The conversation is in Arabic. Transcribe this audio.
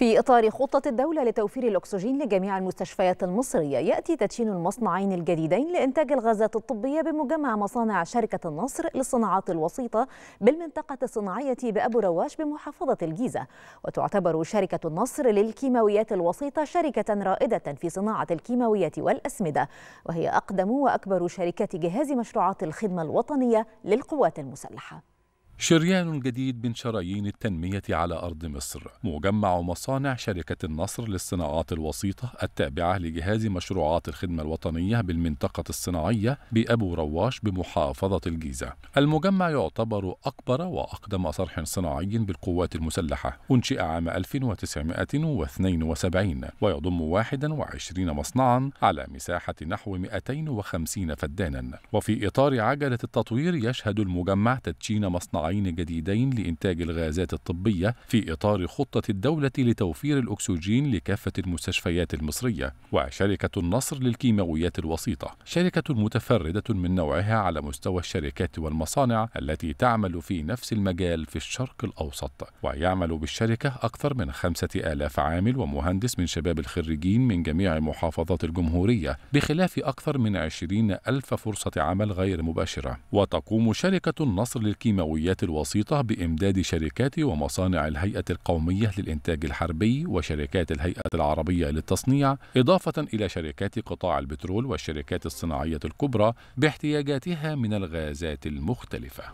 في إطار خطة الدولة لتوفير الأكسجين لجميع المستشفيات المصرية يأتي تدشين المصنعين الجديدين لإنتاج الغازات الطبية بمجمع مصانع شركة النصر للصناعات الوسيطة بالمنطقة الصناعية بأبو رواش بمحافظة الجيزة وتعتبر شركة النصر للكيماويات الوسيطة شركة رائدة في صناعة الكيماويات والأسمدة وهي أقدم وأكبر شركات جهاز مشروعات الخدمة الوطنية للقوات المسلحة شريان جديد من شرايين التنمية على أرض مصر مجمع مصانع شركة النصر للصناعات الوسيطة التابعة لجهاز مشروعات الخدمة الوطنية بالمنطقة الصناعية بأبو رواش بمحافظة الجيزة المجمع يعتبر أكبر وأقدم صرح صناعي بالقوات المسلحة أنشئ عام 1972 ويضم 21 مصنعا على مساحة نحو 250 فدانا وفي إطار عجلة التطوير يشهد المجمع تدشين مصنعي مصنعين جديدين لإنتاج الغازات الطبية في إطار خطة الدولة لتوفير الأكسجين لكافة المستشفيات المصرية وشركة النصر للكيماويات الوسيطة شركة متفردة من نوعها على مستوى الشركات والمصانع التي تعمل في نفس المجال في الشرق الأوسط ويعمل بالشركة أكثر من خمسة آلاف عامل ومهندس من شباب الخريجين من جميع محافظات الجمهورية بخلاف أكثر من عشرين ألف فرصة عمل غير مباشرة وتقوم شركة النصر للكيماويات الوسيطة بإمداد شركات ومصانع الهيئة القومية للإنتاج الحربي وشركات الهيئة العربية للتصنيع إضافة إلى شركات قطاع البترول والشركات الصناعية الكبرى باحتياجاتها من الغازات المختلفة